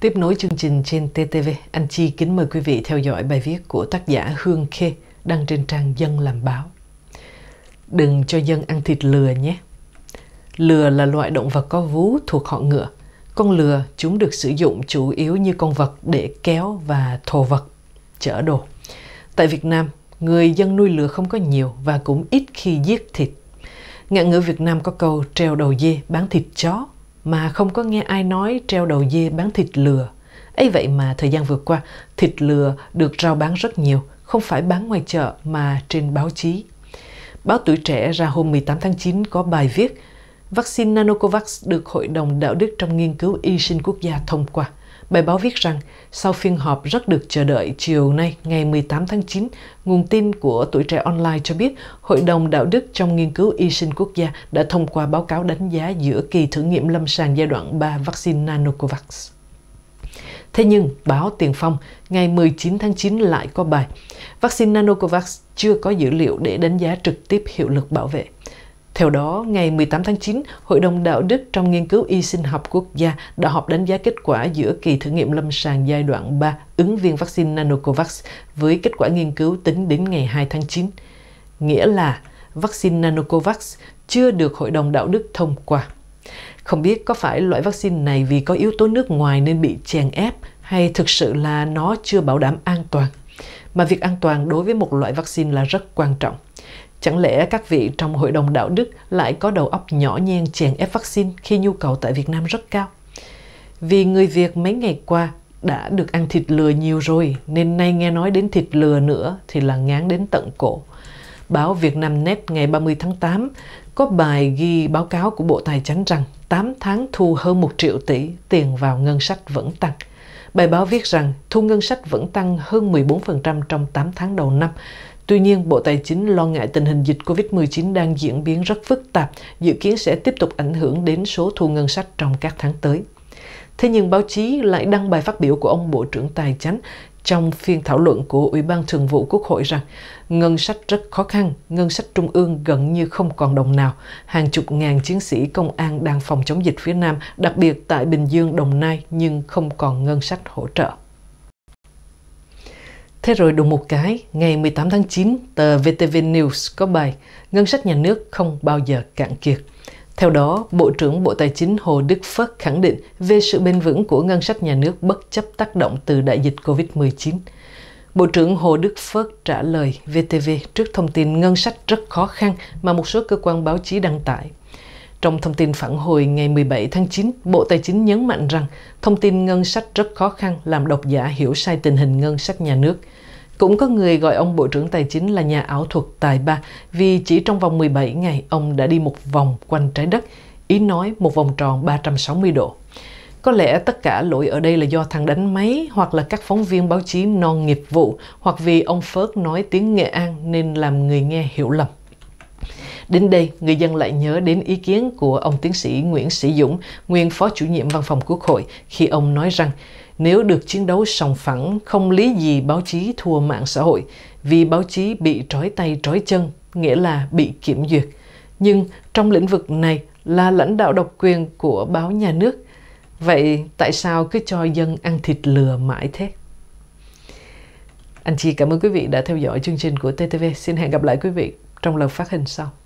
Tiếp nối chương trình trên TTV, anh Chi kính mời quý vị theo dõi bài viết của tác giả Hương Khê đăng trên trang Dân làm báo. Đừng cho dân ăn thịt lừa nhé. Lừa là loại động vật có vú thuộc họ ngựa. Con lừa chúng được sử dụng chủ yếu như con vật để kéo và thồ vật, chở đồ. Tại Việt Nam, người dân nuôi lừa không có nhiều và cũng ít khi giết thịt. Ngạn ngữ Việt Nam có câu treo đầu dê bán thịt chó mà không có nghe ai nói treo đầu dê bán thịt lừa. ấy vậy mà thời gian vừa qua, thịt lừa được rao bán rất nhiều, không phải bán ngoài chợ mà trên báo chí. Báo Tuổi Trẻ ra hôm 18 tháng 9 có bài viết Vaccine Nanocovax được Hội đồng Đạo đức trong nghiên cứu y sinh quốc gia thông qua – Bài báo viết rằng, sau phiên họp rất được chờ đợi chiều nay ngày 18 tháng 9, nguồn tin của Tuổi Trẻ Online cho biết Hội đồng Đạo đức trong nghiên cứu y sinh quốc gia đã thông qua báo cáo đánh giá giữa kỳ thử nghiệm lâm sàng giai đoạn 3 vaccine Nanocovax. Thế nhưng, báo Tiền Phong ngày 19 tháng 9 lại có bài Vaccine Nanocovax chưa có dữ liệu để đánh giá trực tiếp hiệu lực bảo vệ. Theo đó, ngày 18 tháng 9, Hội đồng Đạo đức trong nghiên cứu y sinh học quốc gia đã họp đánh giá kết quả giữa kỳ thử nghiệm lâm sàng giai đoạn 3 ứng viên vaccine Nanocovax với kết quả nghiên cứu tính đến ngày 2 tháng 9. Nghĩa là vaccine Nanocovax chưa được Hội đồng Đạo đức thông qua. Không biết có phải loại vaccine này vì có yếu tố nước ngoài nên bị chèn ép hay thực sự là nó chưa bảo đảm an toàn? Mà việc an toàn đối với một loại vaccine là rất quan trọng. Chẳng lẽ các vị trong Hội đồng Đạo đức lại có đầu óc nhỏ nhen chèn ép vaccine khi nhu cầu tại Việt Nam rất cao? Vì người Việt mấy ngày qua đã được ăn thịt lừa nhiều rồi nên nay nghe nói đến thịt lừa nữa thì là ngán đến tận cổ. Báo Việt Nam Net ngày 30 tháng 8 có bài ghi báo cáo của Bộ Tài chánh rằng 8 tháng thu hơn 1 triệu tỷ, tiền vào ngân sách vẫn tăng. Bài báo viết rằng thu ngân sách vẫn tăng hơn 14% trong 8 tháng đầu năm, Tuy nhiên, Bộ Tài chính lo ngại tình hình dịch COVID-19 đang diễn biến rất phức tạp, dự kiến sẽ tiếp tục ảnh hưởng đến số thu ngân sách trong các tháng tới. Thế nhưng báo chí lại đăng bài phát biểu của ông Bộ trưởng Tài chính trong phiên thảo luận của Ủy ban Thường vụ Quốc hội rằng ngân sách rất khó khăn, ngân sách trung ương gần như không còn đồng nào. Hàng chục ngàn chiến sĩ công an đang phòng chống dịch phía Nam, đặc biệt tại Bình Dương, Đồng Nai nhưng không còn ngân sách hỗ trợ. Thế rồi đùng một cái, ngày 18 tháng 9, tờ VTV News có bài Ngân sách nhà nước không bao giờ cạn kiệt. Theo đó, Bộ trưởng Bộ Tài chính Hồ Đức Phất khẳng định về sự bền vững của ngân sách nhà nước bất chấp tác động từ đại dịch COVID-19. Bộ trưởng Hồ Đức Phước trả lời VTV trước thông tin ngân sách rất khó khăn mà một số cơ quan báo chí đăng tải. Trong thông tin phản hồi ngày 17 tháng 9, Bộ Tài chính nhấn mạnh rằng thông tin ngân sách rất khó khăn làm độc giả hiểu sai tình hình ngân sách nhà nước. Cũng có người gọi ông Bộ trưởng Tài chính là nhà ảo thuật tài ba vì chỉ trong vòng 17 ngày ông đã đi một vòng quanh trái đất, ý nói một vòng tròn 360 độ. Có lẽ tất cả lỗi ở đây là do thằng đánh máy hoặc là các phóng viên báo chí non nghiệp vụ hoặc vì ông Phớt nói tiếng Nghệ An nên làm người nghe hiểu lầm. Đến đây, người dân lại nhớ đến ý kiến của ông tiến sĩ Nguyễn Sĩ Dũng, nguyên phó chủ nhiệm văn phòng Quốc hội, khi ông nói rằng nếu được chiến đấu sòng phẳng, không lý gì báo chí thua mạng xã hội, vì báo chí bị trói tay trói chân, nghĩa là bị kiểm duyệt. Nhưng trong lĩnh vực này là lãnh đạo độc quyền của báo nhà nước. Vậy tại sao cứ cho dân ăn thịt lừa mãi thế? Anh chị cảm ơn quý vị đã theo dõi chương trình của TTV. Xin hẹn gặp lại quý vị trong lần phát hình sau.